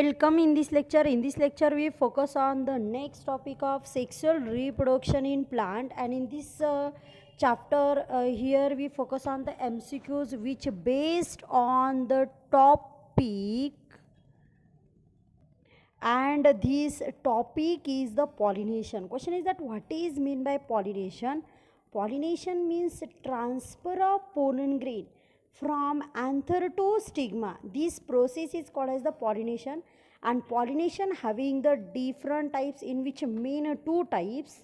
Welcome in this lecture. In this lecture we focus on the next topic of sexual reproduction in plant and in this uh, chapter uh, here we focus on the MCQs which based on the topic and this topic is the pollination. Question is that what is mean by pollination? Pollination means transfer of pollen grain from anther to stigma, This process is called as the pollination and pollination having the different types in which main two types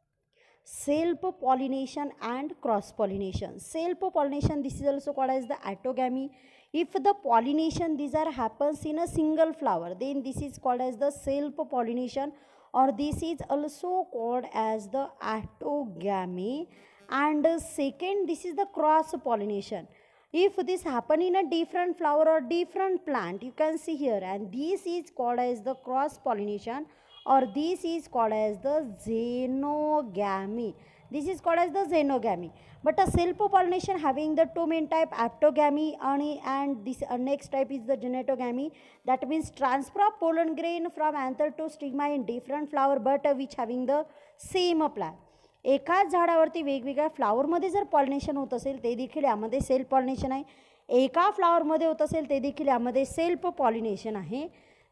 self-pollination and cross-pollination. Self-pollination this is also called as the autogamy. If the pollination these are happens in a single flower then this is called as the self-pollination or this is also called as the autogamy and second this is the cross-pollination if this happen in a different flower or different plant you can see here and this is called as the cross pollination or this is called as the xenogamy this is called as the xenogamy but a self pollination having the two main type aptogamy and this uh, next type is the genetogamy that means transfer of pollen grain from anther to stigma in different flower but uh, which having the same plant एकाच झाडावरती वेगवेगळ्या फ्लावरमध्ये जर pollination होत असेल ते देखील यामध्ये self pollination आहे एका फ्लावरमध्ये होत असेल ते देखील यामध्ये सेल्फ पॉलिनेशन आहे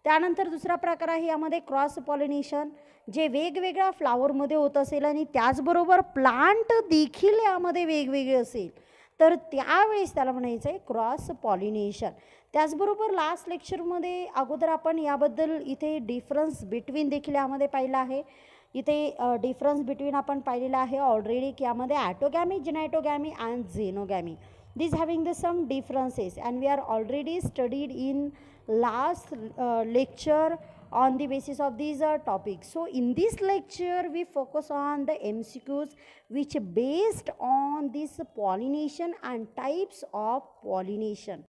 त्यानंतर दुसरा प्रकार आहे यामध्ये क्रॉस पॉलिनेशन जे वेगवेगळ्या फ्लावरमध्ये होत असेल आणि त्याचबरोबर प्लांट देखील यामध्ये वेगवेगळे असेल तर त्यावेळेस त्याला म्हणायचं आहे क्रॉस पॉलिनेशन त्याचबरोबर लास्ट लेक्चरमध्ये अगोदर आपण याबद्दल इथे डिफरन्स बिटवीन देखील यामध्ये पाहिलं आहे इथे difference between आपण पाहिलेला आहे ऑलरेडी की यामध्ये autogamy geitonogamy and xenogamy these having the some differences and we are already studied in last uh, lecture on the basis of these uh, topics so in this lecture we focus on the mcqs which based on this pollination and types of pollination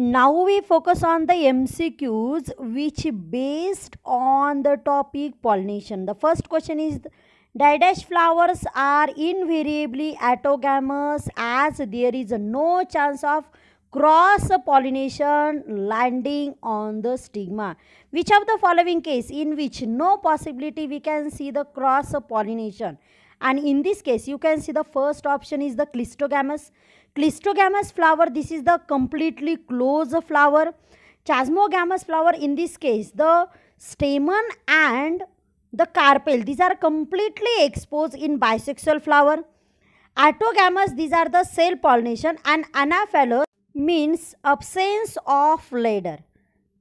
now we focus on the MCQs which based on the topic pollination. The first question is Didash flowers are invariably autogamous as there is no chance of cross pollination landing on the stigma. Which of the following case in which no possibility we can see the cross pollination? and in this case you can see the first option is the clistogamous clistogamous flower this is the completely closed flower chasmogamous flower in this case the stamen and the carpel these are completely exposed in bisexual flower autogamous these are the cell pollination and anaphylous means absence of bladder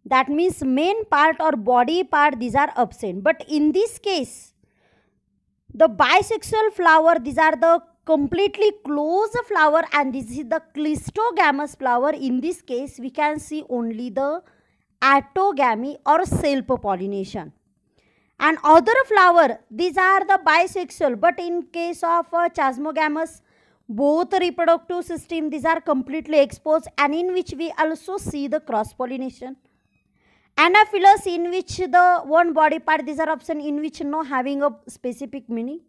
that means main part or body part these are absent but in this case the bisexual flower these are the completely closed flower and this is the clistogamous flower in this case we can see only the autogamy or self pollination and other flower these are the bisexual but in case of uh, chasmogamous both reproductive system these are completely exposed and in which we also see the cross pollination Anaphylos in which the one body part, these are options in which no having a specific meaning.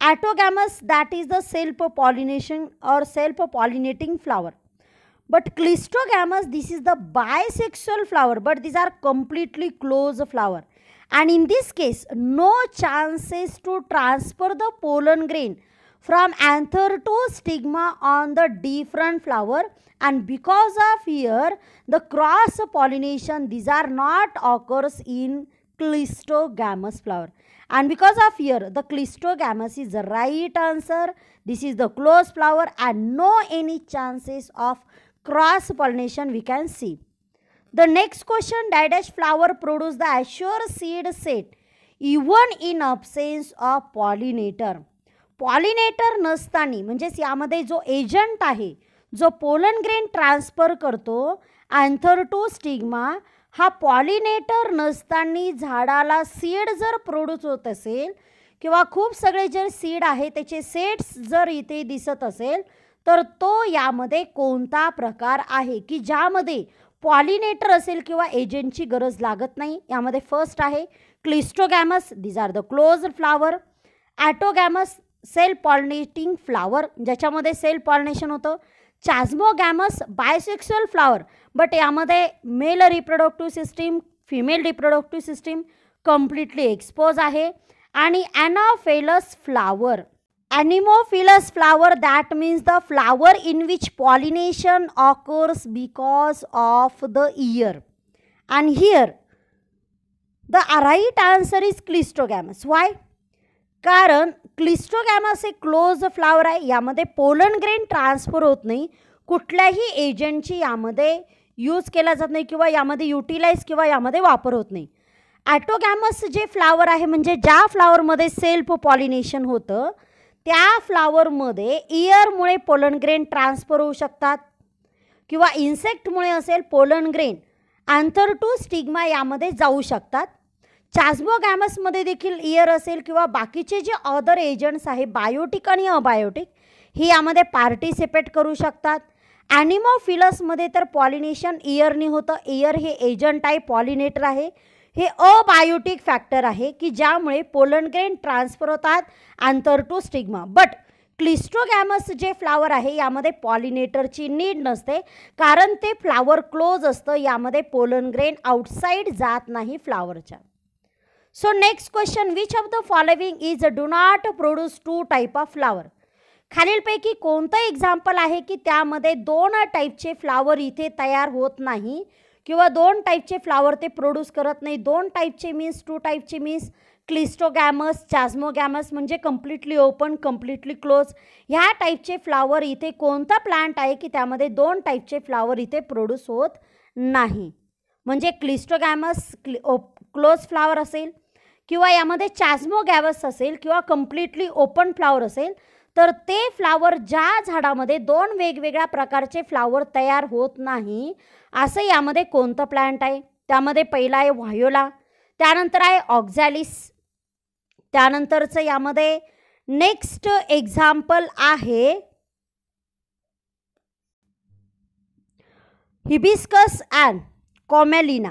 Autogamous that is the self-pollination or self-pollinating flower. But cleistogamous, this is the bisexual flower, but these are completely closed flower. And in this case, no chances to transfer the pollen grain from anther to stigma on the different flower and because of here the cross pollination these are not occurs in clistogamous flower and because of here the clistogamous is the right answer this is the closed flower and no any chances of cross pollination we can see the next question didash flower produce the assured seed set even in absence of pollinator pollinator नसताना म्हणजेच यामध्ये जो agent आहे जो pollen grain transfer करतो to stigma हा pollinator नसताना झाडाला सीड जर प्रोड्यूस होत असेल किंवा खूप सगळे जर सीड आहे त्याचे सेट्स जर इथे दिसत असेल तर तो यामध्ये कोणता प्रकार आहे की ज्यामध्ये पॉलिनेटर असेल किंवा एजंटची गरज लागत नाही यामध्ये फर्स्ट आहे cleistogamous these are the close flower autogamous self pollinating flower ज्याच्यामध्ये सेल पॉलिनेशन होतं चाझमोगॅमस बायसेक्शुअल फ्लावर बट यामध्ये male reproductive system female reproductive system completely expose आहे आणि ॲनाफेलस flower anemophilous flower that means the flower in which pollination occurs because of the air and here the right answer is cleistogamous why कारण cleistogamous हे close flower आहे यामध्ये pollen grain transfer होत नाही कुठल्याही एजंटची यामध्ये यूज केला जात नाही किंवा यामध्ये युटिलाइज किंवा यामध्ये वापर होत नाही ॲटोगॅमस जे फ्लावर आहे म्हणजे ज्या फ्लावरमध्ये सेल्फ पॉलिनेशन होतं त्या फ्लावरमध्ये इयरमुळे पोलन ग्रेन ट्रान्सफर होऊ शकतात किंवा इन्सेक्टमुळे असेल pollen grain anther to stigma यामध्ये जाऊ शकतात मध्ये देखील इयर असेल किंवा बाकीचे जे अदर एजंट्स आहे बायोटिक आणि अबायोटिक ही यामध्ये पार्टिसिपेट करू शकतात ॲनिमोफिलसमध्ये तर पॉलिनेशन इयरनी होतं इयर हे एजंट आहे पॉलिनेटर आहे हे अबायोटिक फॅक्टर आहे की ज्यामुळे पोलनग्रेन ग्रेन ट्रान्सफर होतात आंतर टू स्टिग्मा बट क्लिस्ट्रोगॅमस जे फ्लावर आहे यामध्ये पॉलिनेटरची नीड नसते कारण ते फ्लावर क्लोज असतं यामध्ये पोलन ग्रेन आउटसाईड जात नाही फ्लावरच्या so next question which of the is is do not produce two type of flower खालीलपैकी कोणतं एक्झाम्पल आहे की त्यामध्ये दोन टाईपचे फ्लावर इथे तयार होत नाही किंवा दोन टाईपचे फ्लावर ते प्रोड्यूस करत नाही दोन टाईपचे मीन्स टू टाईपचे मीन्स क्लिस्टोगॅमस चॅझमोगॅमस म्हणजे कम्प्लिटली ओपन कम्प्लिटली क्लोज ह्या टाईपचे फ्लावर इथे कोणता प्लांट आहे की त्यामध्ये दोन टाईपचे फ्लावर इथे प्रोड्यूस होत नाही म्हणजे क्लिस्टोगॅमस क्लि क्लोज फ्लावर असेल किंवा यामध्ये चॅझमो गॅवस असेल किंवा कम्प्लिटली ओपन फ्लावर असेल तर ते फ्लावर ज्या झाडामध्ये दोन वेगवेगळ्या प्रकारचे फ्लावर तयार होत नाही असं यामध्ये कोणतं प्लांट आहे त्यामध्ये पहिला आहे व्हायोला त्यानंतर आहे ऑक्झॅलिस त्यानंतरचं यामध्ये नेक्स्ट एक्झाम्पल आहे hibiscus and commelina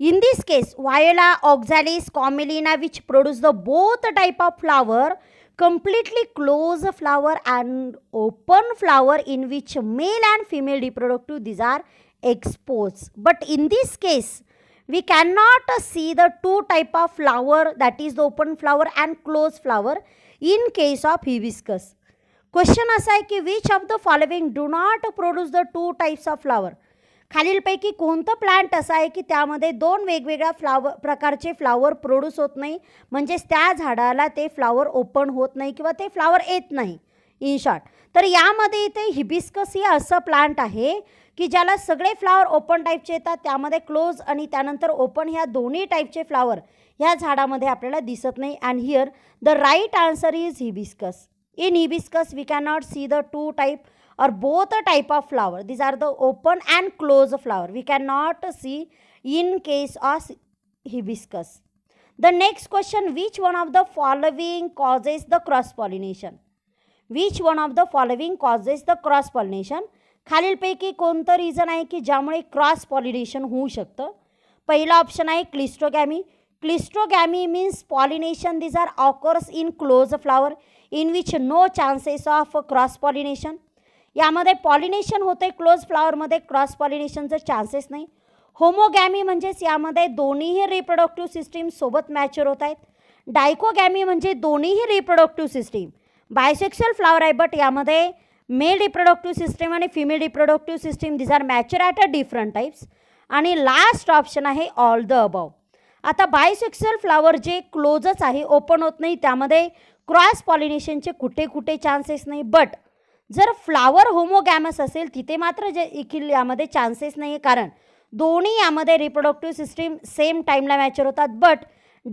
In this case, Viola oxalis Comelina, which produce the both type of flower, completely closed flower and open flower in which male and female reproductive these are exposed. But in this case, we cannot see the two type of flower that is the open flower and closed flower in case of hibiscus. Question असा आहे which of the following do not produce the two types of flower? खालीलपैकी कोणतं plant असं आहे की त्यामध्ये दोन वेगवेगळ्या फ्लावर प्रकारचे फ्लावर प्रोड्यूस होत नाही म्हणजेच त्या झाडाला ते फ्लावर ओपन होत नाही किंवा ते फ्लावर येत नाही इन शॉर्ट तर यामध्ये इथे हिबिस्कस हे असं प्लांट आहे की ज्याला सगळे फ्लावर ओपन टाईपचे येतात त्यामध्ये क्लोज आणि त्यानंतर ओपन ह्या दोन्ही टाईपचे फ्लावर ह्या झाडामध्ये आपल्याला दिसत नाही and here the right answer is hibiscus in hibiscus we can not see the two type or both type of flower flower. Are the open open and closed we We cannot see in case of hibiscus. The next question, which one of the following causes the cross-pollination? Which one of the following causes the cross pollination खालीलपैकी कोणतं reason आहे की ज्यामुळे cross pollination होऊ शकतं पहिला option आहे cleistogamy cleistogamy means pollination these are occurs in close flower in which no chances of cross pollination यामध्ये पॉलिनेशन होते क्लोज फ्लावरमध्ये क्रॉस पॉलिनेशनचं चान्सेस नाही होमोगॅमी म्हणजेच यामध्ये दोन्हीही रिप्रोडक्टिव्ह सिस्टीम सोबत मॅच्युअर होत आहेत डायकोगॅमी म्हणजे दोन्हीही रिप्रोडक्टिव्ह सिस्टीम बायसेक्शल फ्लावर आहे बट यामध्ये मेल रिप्रोडक्टिव्ह सिस्टीम आणि female reproductive system these are mature at a different types आणि लास्ट ऑप्शन आहे ऑल द अबव आता बायसेक्शल फ्लावर जे क्लोजच आहे ओपन होत नाही त्यामध्ये क्रॉस पॉलिनेशनचे कुठे कुठे चान्सेस नाही बट जर फ्लावर होमोगॅमस असेल तिथे मात्र जे इखिल यामध्ये चान्सेस नाही आहे कारण दोन्ही यामध्ये रिप्रोडक्टिव्ह सिस्टीम सेम टाईमला मॅचर होतात बट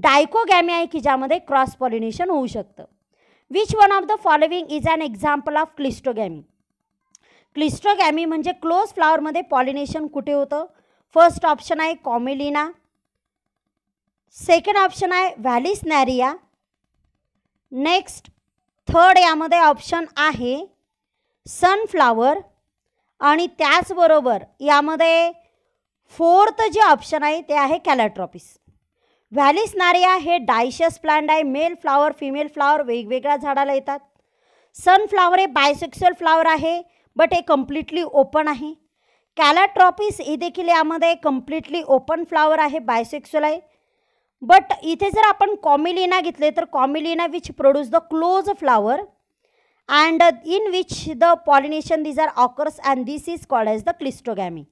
डायकोगॅमी आहे की ज्यामध्ये क्रॉस पॉलिनेशन होऊ शकतं which one of the following is an example of cleistogamy cleistogamy म्हणजे क्लोज फ्लावरमध्ये पॉलिनेशन कुठे होतं फर्स्ट ऑप्शन आहे कॉमेलिना सेकंड ऑप्शन आहे व्हॅलिस नॅरिया नेक्स्ट थर्ड यामध्ये ऑप्शन आहे सनफ्लावर आणि त्याचबरोबर यामध्ये फोर्थ जे ऑप्शन आहे ते आहे कॅलॅट्रॉपिस व्हॅलिस नारिया हे डायशस प्लांट आहे मेल फ्लावर फिमेल फ्लावर वेगवेगळ्या झाडाला येतात सनफ्लावर हे बायसेक्सुअल फ्लावर आहे बट हे कम्प्लिटली ओपन आहे कॅलाट्रॉपिस हे देखील यामध्ये कम्प्लिटली ओपन फ्लावर आहे बायसेक्स्युअल आहे बट इथे जर आपण कॉमिलिना घेतले तर Commelina which produce the close flower and in which the pollination these are occurs and this is called as the cleistogamy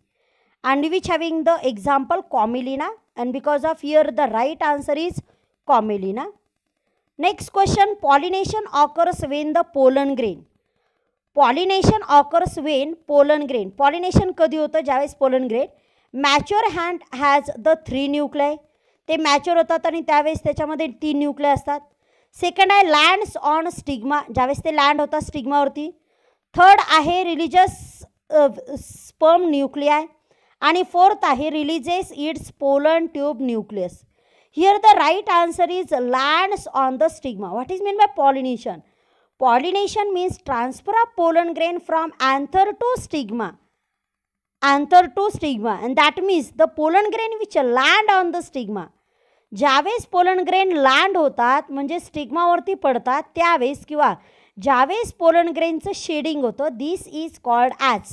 and which having the example comelina and because of here the right answer is comelina next question pollination occurs when the pollen grain Pollination occurs when pollen grain. Pollination kadhi hota javes pollen grain mature hand has the three nuclei ते mature होतात आणि त्यावेळेस त्याच्यामध्ये तीन nuclei. असतात second आहे lands on stigma ज्यावेळेस ते लँड होता स्टिग्मावरती थर्ड आहे रिलिजस स्पर्म न्यूक्लियाय आणि फोर्थ आहे releases its pollen tube nucleus here the right answer is lands on the stigma what is mean by pollination pollination means transfer of pollen grain from anther to stigma anther to stigma and that means the pollen grain which land on the stigma ज्यावेळेस pollen grain land होतात म्हणजे स्टिग्मावरती पडतात त्यावेळेस किंवा ज्यावेळेस pollen ग्रेनचं shedding होतं this is called as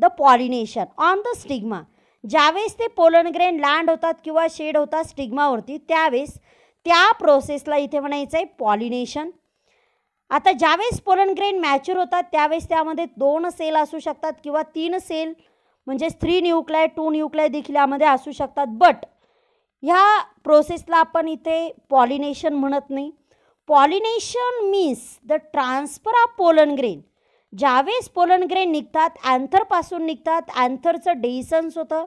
the pollination on the stigma ज्यावेळेस ते पोलन ग्रेन लँड होतात किंवा शेड होतात स्टिग्मावरती त्यावेळेस त्या प्रोसेसला इथे म्हणायचं आहे पॉलिनेशन आता ज्यावेळेस पोलन ग्रेन मॅच्युर होतात त्यावेळेस त्यामध्ये दोन सेल असू शकतात किंवा तीन सेल म्हणजेच थ्री न्यूक्लाय टू न्यूक्लाय देखील यामध्ये असू शकतात बट ह्या प्रोसेसला आपण इथे पॉलिनेशन म्हणत नाही pollination means the transfer of pollen grain ज्यावेळेस पोलन ग्रेन निघतात अँथरपासून निघतात अँथरचं डेसन्स होतं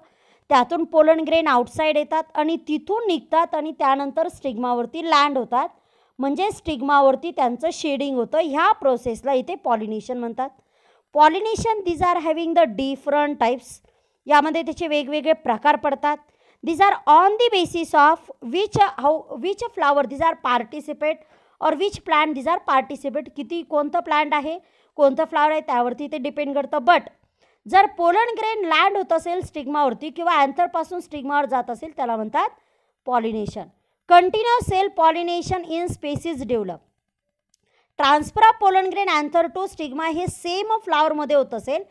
त्यातून पोलन ग्रेन आउटसाईड येतात आणि तिथून निघतात आणि त्यानंतर स्टिग्मावरती लँड होतात म्हणजे स्टिग्मावरती त्यांचं शेडिंग होतं ह्या प्रोसेसला इथे पॉलिनेशन म्हणतात pollination these are having the different types यामध्ये त्याचे वेगवेगळे प्रकार पडतात these are on the basis of which how which flower these are participate or which plant these are participate किती कोणतं प्लांट आहे कोणतं फ्लावर आहे त्यावरती ते डिपेंड करतं बट जर पोलन ग्रेन लँड होत असेल स्टिग्मावरती किंवा अँथरपासून स्टिग्मावर जात असेल त्याला म्हणतात pollination continuous self pollination in species develop transfer of pollen grain anther to stigma हे सेम फ्लावरमध्ये होत असेल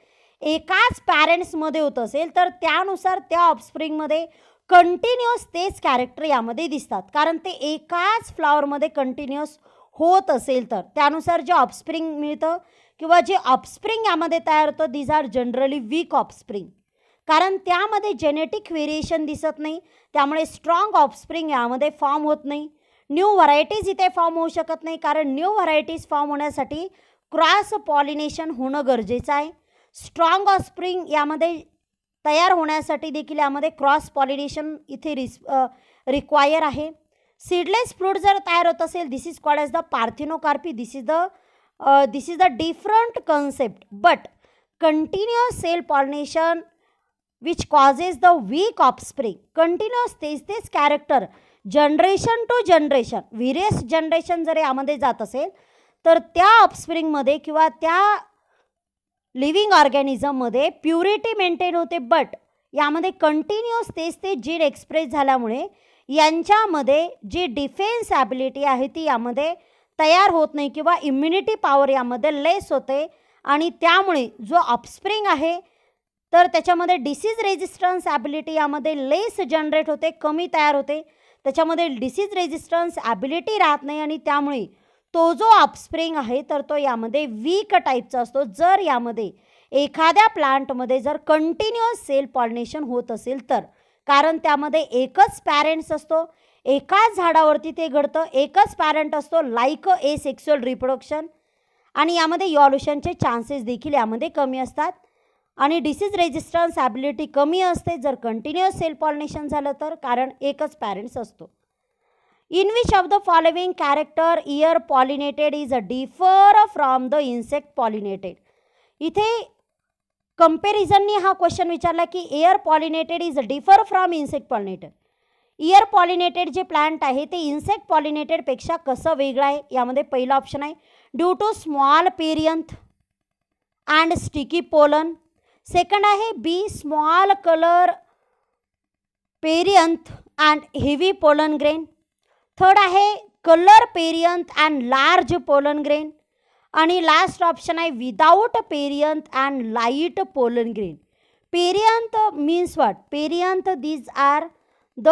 एकाच पॅरेंट्समध्ये होत असेल तर त्यानुसार त्या ऑफस्प्रिंगमध्ये कंटिन्युअस तेच कॅरेक्टर यामध्ये दिसतात कारण ते एकाच फ्लॉवरमध्ये कंटिन्युअस होत असेल तर त्यानुसार जे ऑफस्प्रिंग मिळतं किंवा जे ऑफस्प्रिंग यामध्ये तयार होतं these are generally weak offspring कारण त्यामध्ये जेनेटिक व्हेरिएशन दिसत नाही त्यामुळे स्ट्रॉंग ऑफस्प्रिंग यामध्ये फॉर्म होत नाही न्यू व्हरायटीज इथे फॉर्म होऊ शकत नाही कारण न्यू व्हरायटीज फॉर्म होण्यासाठी क्रॉस पॉलिनेशन होणं गरजेचं आहे स्ट्रॉंग स्प्रिंग यामध्ये तयार होण्यासाठी देखील यामध्ये क्रॉस पॉलिनेशन इथे रिस रिक्वायर आहे सीडलेस फ्रूट जर तयार होत असेल this is called as the parthenocarpy this is the this is the different concept but continuous self pollination which causes the weak offspring spring continuous तेच तेच character generation to generation various generation जर यामध्ये जात असेल तर त्या ऑफस्प्रिंगमध्ये किंवा त्या लिव्हिंग ऑर्गॅनिझममध्ये प्युरिटी मेंटेन होते बट यामध्ये कंटिन्युअस तेच ते जीन एक्सप्रेस झाल्यामुळे यांच्यामध्ये जी डिफेन्स ॲबिलिटी आहे ती यामध्ये तयार होत नाही किंवा इम्युनिटी पॉवर यामध्ये लेस होते आणि त्यामुळे जो अपस्प्रिंग आहे तर त्याच्यामध्ये डिसीज रेजिस्टन्स ॲबिलिटी यामध्ये लेस जनरेट होते कमी तयार होते त्याच्यामध्ये डिसीज रेजिस्टन्स ॲबिलिटी राहत नाही आणि त्यामुळे तो जो अपस्प्रिंग आहे तर तो यामध्ये वीक टाईपचा असतो जर यामध्ये एखाद्या प्लांटमध्ये जर कंटिन्युअस सेल पॉलिनेशन होत असेल तर कारण त्यामध्ये एकच पॅरेंट्स असतो एकाच झाडावरती ते घडतं एकच पॅरेंट असतो लाईक ए सेक्स्युअल रिप्रोडक्शन आणि यामध्ये यॉल्युशनचे चान्सेस देखील यामध्ये कमी असतात आणि डिसीज रेजिस्टन्स ॲबिलिटी कमी असते जर कंटिन्युअस सेल पॉलिनेशन झालं तर कारण एकच पॅरेंट्स असतो in which of the following character air pollinated is a differ from the insect pollinated इथे कम्पॅरिझननी हा क्वेश्चन विचारला की air pollinated is a differ from insect pollinated air pollinated जे प्लांट आहे ते इन्सेक्ट पॉलिनेटेडपेक्षा कसं वेगळं आहे यामध्ये पहिलं ऑप्शन आहे due to small perianth and sticky pollen second आहे be small colour perianth and heavy pollen grain third आहे colour perianth and large pollen grain आणि लास्ट ऑप्शन आहे without perianth and light pollen grain perianth means what perianth these are the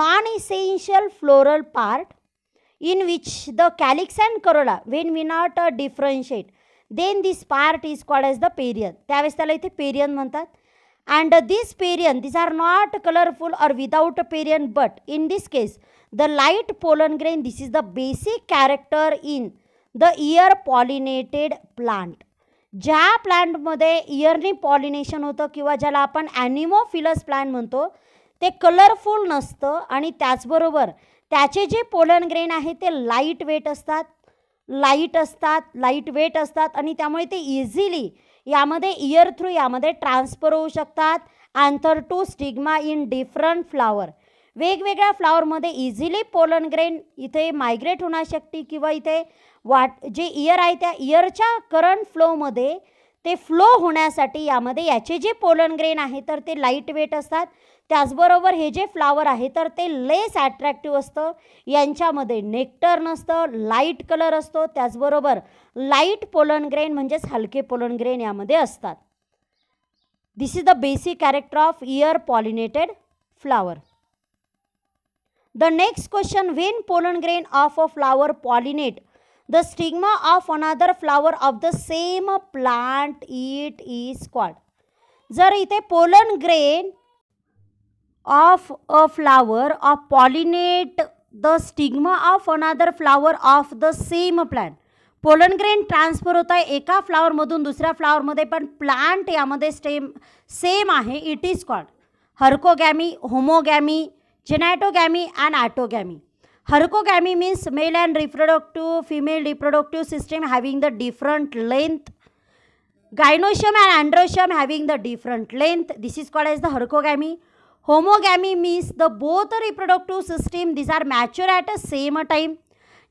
non essential floral part in which the calyx and corolla when we not differentiate then this part is called as the perianth त्यावेळेस त्याला इथे perianth म्हणतात and this perianth this are not colourful or without perianth but in this case the light pollen grain this is the basic character in the air pollinated plant ज्या प्लांटमध्ये इयरनी pollination होतं किंवा ज्याला आपण ॲनिमोफिलस प्लांट म्हणतो ते colourful नसतं आणि त्याचबरोबर त्याचे जे पोलन ग्रेन आहे ते लाईट वेट असतात लाईट असतात लाईट वेट असतात आणि त्यामुळे ते इझिली यामध्ये इयर थ्रू यामध्ये ट्रान्सफर होऊ शकतात anther to stigma in different flower वेगवेगळ्या फ्लावरमध्ये इझिली पोलन ग्रेन इथे मायग्रेट होणार शकते किंवा इथे वाट जे इयर आहे त्या इयरच्या करंट फ्लोमध्ये ते फ्लो होण्यासाठी यामध्ये याचे जे पोलन ग्रेन आहे तर ते लाईट वेट असतात त्याचबरोबर हे जे फ्लावर आहे तर ते लेस ॲट्रॅक्टिव्ह असतं यांच्यामध्ये नेक्टर नसतं लाईट कलर असतो त्याचबरोबर लाईट पोलन ग्रेन म्हणजेच हलके पोलन ग्रेन यामध्ये असतात this is the basic character of air pollinated flower the next question when pollen grain of a flower pollinate the stigma of another flower of the same plant it is called जर इथे pollen grain of a flower of pollinate the stigma of another flower of the same plant pollen grain transfer होत आहे एका फ्लावरमधून दुसऱ्या फ्लावरमध्ये पण plant यामध्ये स्टेम सेम आहे it is called herkogamy homogamy genitogamy and autogamy. Hercogamy means male and reproductive, female reproductive system having the different length. Gynosium and androsium having the different length. This is called as the hercogamy. Homogamy means the both reproductive system, these are mature at the same time.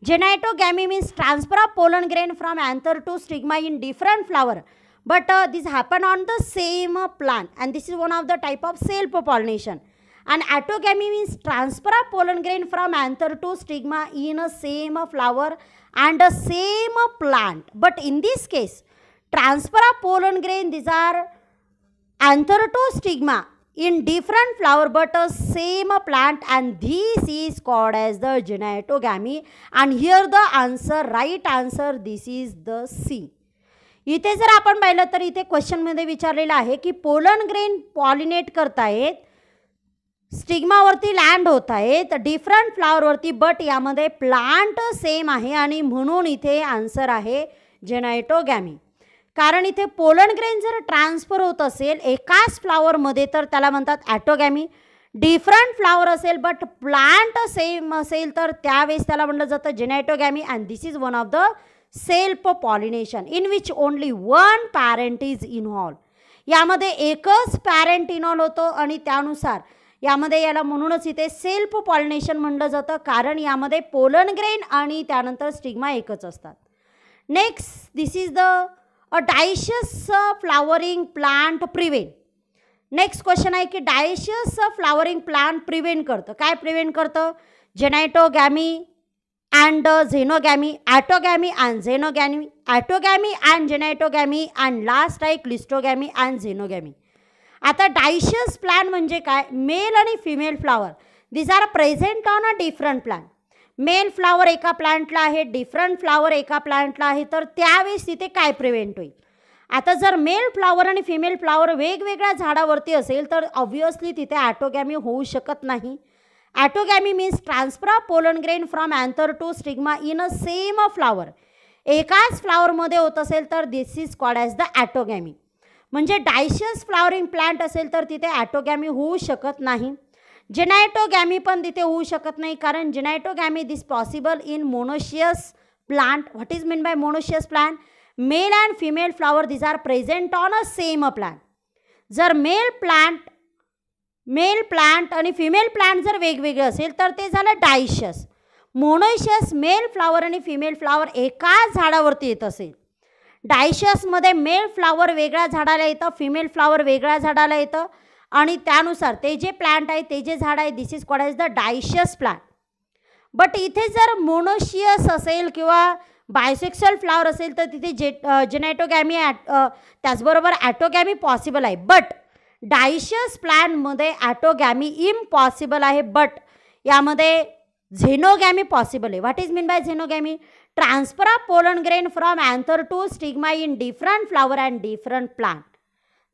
Genitogamy means transfer of pollen grain from anther to stigma in different flower. But this happen on the same plant and this is one of the type of self-pollination. And autogamy means transfer of pollen grain from anther to stigma in a same flower and a same plant but in this case transfer of pollen grain these are anther to stigma in different flower but a same plant and this is called as the geitonogamy and here the answer right answer this is the C इथे जर आपण पाहिलं तर इथे क्वेश्चनमध्ये विचारलेलं आहे की pollen grain pollinate करतायत स्टिग्मावरती लँड होत आहे तर डिफरंट फ्लावरवरती बट यामध्ये प्लांट सेम आहे आणि म्हणून इथे आन्सर आहे जेनायटोगॅमी कारण इथे पोलन ग्रेन जर ट्रान्सफर होत असेल एकाच फ्लावरमध्ये तर त्याला म्हणतात ॲटोगॅमी डिफरंट फ्लावर असेल बट प्लांट सेम असेल तर त्यावेळेस त्याला म्हटलं जातं geitonogamy and this is one of the self pollination in which only one parent is involve यामध्ये एकच पॅरेंट इनॉल होतो आणि त्यानुसार यामध्ये याला म्हणूनच इथे सेल्फ पॉलिनेशन म्हणलं जातं कारण यामध्ये पोलन ग्रेन आणि त्यानंतर स्टिग्मा एकच असतात next this is the a dioecious flowering plant prevent next question आहे की डायशियस फ्लावरिंग प्लांट प्रिव्हेंट करतं काय प्रिव्हेंट करतं geitonogamy and xenogamy autogamy and xenogamy autogamy and geitonogamy and last आहे क्लिस्टोगॅमी अँड झेनोगॅमी आता डायशियस प्लॅन म्हणजे काय male आणि female flower this are present on a different plant male flower एका प्लांटला आहे डिफरंट फ्लावर एका प्लांटला आहे तर त्यावेळेस तिथे काय प्रिव्हेंट होईल आता जर मेल फ्लावर आणि फिमेल फ्लावर वेगवेगळ्या झाडावरती असेल तर ऑब्वियसली तिथे ॲटोगॅमी होऊ शकत नाही autogamy means transfer of pollen grain from anther to stigma in a same a flower एकाच फ्लावरमध्ये होत असेल तर this is called as the autogamy म्हणजे डायशियस फ्लावरिंग प्लांट असेल तर तिथे ॲटोगॅमी होऊ शकत नाही जिनायटोगॅमी पण तिथे होऊ शकत नाही कारण geitonogamy this possible in monoecious plant what is mean by monoecious plant male and female flower these are present on a same a plant जर मेल प्लांट मेल प्लांट आणि फिमेल प्लांट जर वेगवेगळे असेल तर ते झालं डायशियस मोनोशियस मेल फ्लावर आणि female flower एकाच झाडावरती येत असेल डायशियसमध्ये मेल फ्लावर वेगळ्या झाडाला येतं फिमेल फ्लावर वेगळ्या झाडाला येतं आणि त्यानुसार ते जे प्लांट आहे ते जे झाड आहे this is called is the dioecious plant but इथे जर मोनोशियस असेल किंवा बायसेक्शल फ्लावर असेल तर तिथे जे जेनेटोगॅमी ॲट त्याचबरोबर ॲटोगॅमी पॉसिबल आहे बट डायशियस मध्ये ॲटोगॅमी इम्पॉसिबल आहे बट यामध्ये झेनोगॅमी पॉसिबल आहे what is mean by xenogamy transfer of pollen grain from anther to stigma in different flower and different plant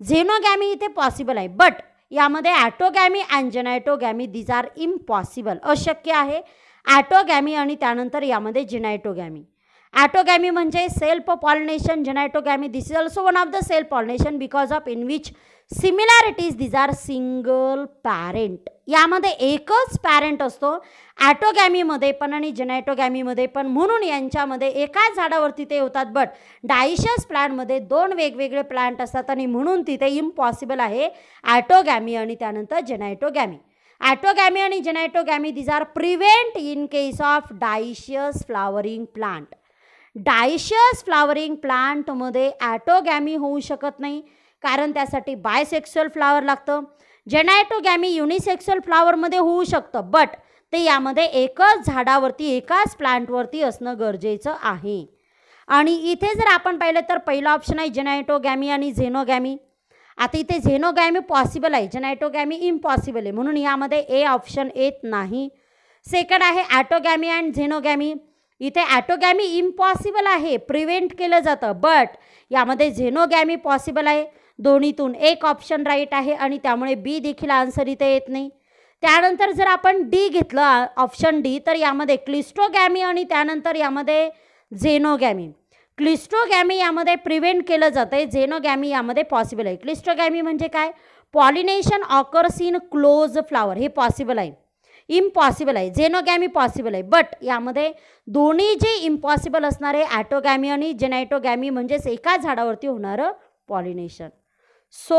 xenogamy इथे possible आहे but यामध्ये autogamy and geitonogamy these are impossible अशक्य आहे autogamy आणि त्यानंतर यामध्ये geitonogamy autogamy म्हणजे self pollination geitonogamy this is also one of the self pollination because of in which similarities these are single parent यामध्ये एकच पॅरेंट असतो ॲटोगॅमीमध्ये पण आणि जेनॅटोगॅमीमध्ये पण म्हणून यांच्यामध्ये एकाच झाडावरती ते होतात बट डायशस प्लांटमध्ये दोन वेगवेगळे प्लांट असतात आणि म्हणून तिथे इम्पॉसिबल आहे ॲटोगॅमी आणि त्यानंतर जेनॅटोगॅमी ॲटोगॅमी आणि geitonogamy these are prevent in case of dioecious flowering plant dioecious flowering प्लांटमध्ये ॲटोगॅमी होऊ शकत नाही कारण त्यासाठी बायसेक्सुअल फ्लावर लागतं जेनायटोगॅमी युनिसेक्स्युअल फ्लावरमध्ये होऊ शकतं बट ते यामध्ये एकच झाडावरती एकाच प्लांटवरती असणं गरजेचं आहे आणि इथे जर आपण पाहिलं तर पहिला ऑप्शन आहे जेनायटोगॅमी आणि झेनोगॅमी आता इथे झेनोगॅमी पॉसिबल आहे जेनायटोगॅमी इम्पॉसिबल आहे म्हणून यामध्ये ए ऑप्शन येत नाही सेकंड आहे ॲटोगॅमी अँड झेनोगॅमी इथे ॲटोगॅमी इम्पॉसिबल आहे प्रिव्हेंट केलं जातं बट यामध्ये झेनोगॅमी पॉसिबल आहे दोन्हीतून एक ऑप्शन राईट आहे आणि त्यामुळे बी देखील आन्सर इथे येत नाही त्यानंतर जर आपण डी घेतलं ऑप्शन डी तर यामध्ये क्लिस्टोगॅमी आणि त्यानंतर यामध्ये झेनोगॅमी क्लिस्टोगॅमी यामध्ये प्रिव्हेंट केलं जातं झेनोगॅमी यामध्ये पॉसिबल आहे क्लिस्टोगॅमी म्हणजे काय pollination occurs in close flower हे पॉसिबल आहे इम्पॉसिबल आहे झेनोगॅमी पॉसिबल आहे बट यामध्ये दोन्ही जे इम्पॉसिबल असणारे ॲटोगॅमी आणि जेनायटोगॅमी म्हणजेच एका झाडावरती होणारं पॉलिनेशन सो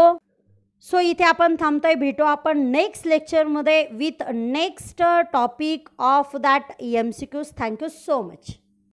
सो इथे आपण थांबतोय भेटू आपण नेक्स्ट लेक्चरमध्ये with next topic of that M C Qs thank you so much